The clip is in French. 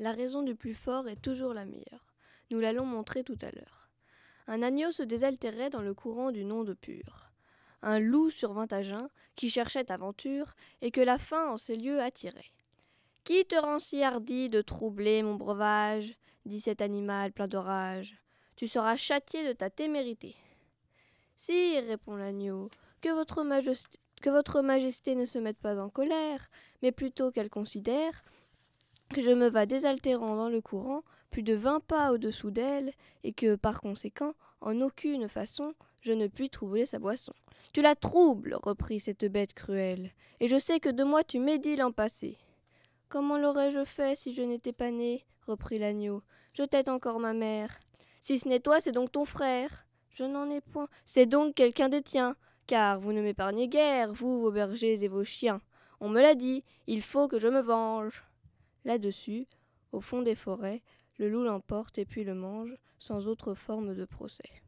La raison du plus fort est toujours la meilleure. Nous l'allons montrer tout à l'heure. Un agneau se désaltérait dans le courant d'une onde pure. Un loup survint à jeun, qui cherchait aventure, et que la faim en ces lieux attirait. Qui te rend si hardi de troubler mon breuvage dit cet animal plein d'orage. Tu seras châtié de ta témérité. Si, répond l'agneau, que que votre majesté ne se mette pas en colère, mais plutôt qu'elle considère que je me vas désaltérant dans le courant, plus de vingt pas au-dessous d'elle, et que, par conséquent, en aucune façon, je ne puis troubler sa boisson. Tu la troubles, reprit cette bête cruelle, et je sais que de moi tu médis l'an passé. Comment l'aurais-je fait si je n'étais pas né reprit l'agneau. Je t'aide encore ma mère. Si ce n'est toi, c'est donc ton frère. Je n'en ai point. C'est donc quelqu'un des tiens, car vous ne m'épargnez guère, vous, vos bergers et vos chiens. On me l'a dit, il faut que je me venge. Là-dessus, au fond des forêts, le loup l'emporte et puis le mange, sans autre forme de procès.